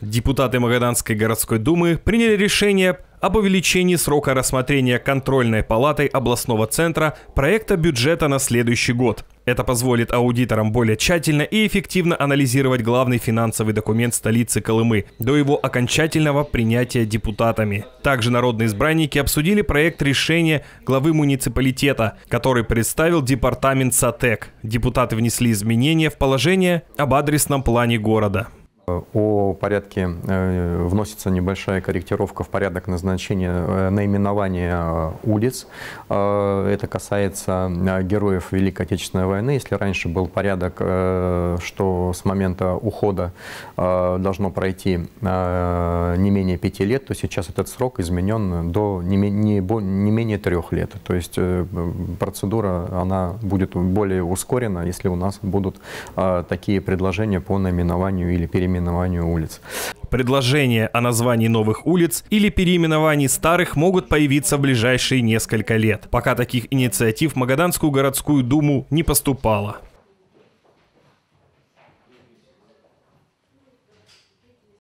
Депутаты Магаданской городской думы приняли решение об увеличении срока рассмотрения контрольной палатой областного центра проекта бюджета на следующий год. Это позволит аудиторам более тщательно и эффективно анализировать главный финансовый документ столицы Колымы до его окончательного принятия депутатами. Также народные избранники обсудили проект решения главы муниципалитета, который представил департамент САТЭК. Депутаты внесли изменения в положение об адресном плане города. О порядке э, вносится небольшая корректировка в порядок назначения э, наименования э, улиц. Это касается героев Великой Отечественной войны. Если раньше был порядок, что с момента ухода должно пройти не менее пяти лет, то сейчас этот срок изменен до не менее трех лет. То есть процедура она будет более ускорена, если у нас будут такие предложения по наименованию или переименованию переименованию улиц. Предложения о названии новых улиц или переименовании старых могут появиться в ближайшие несколько лет. Пока таких инициатив в Магаданскую городскую думу не поступало.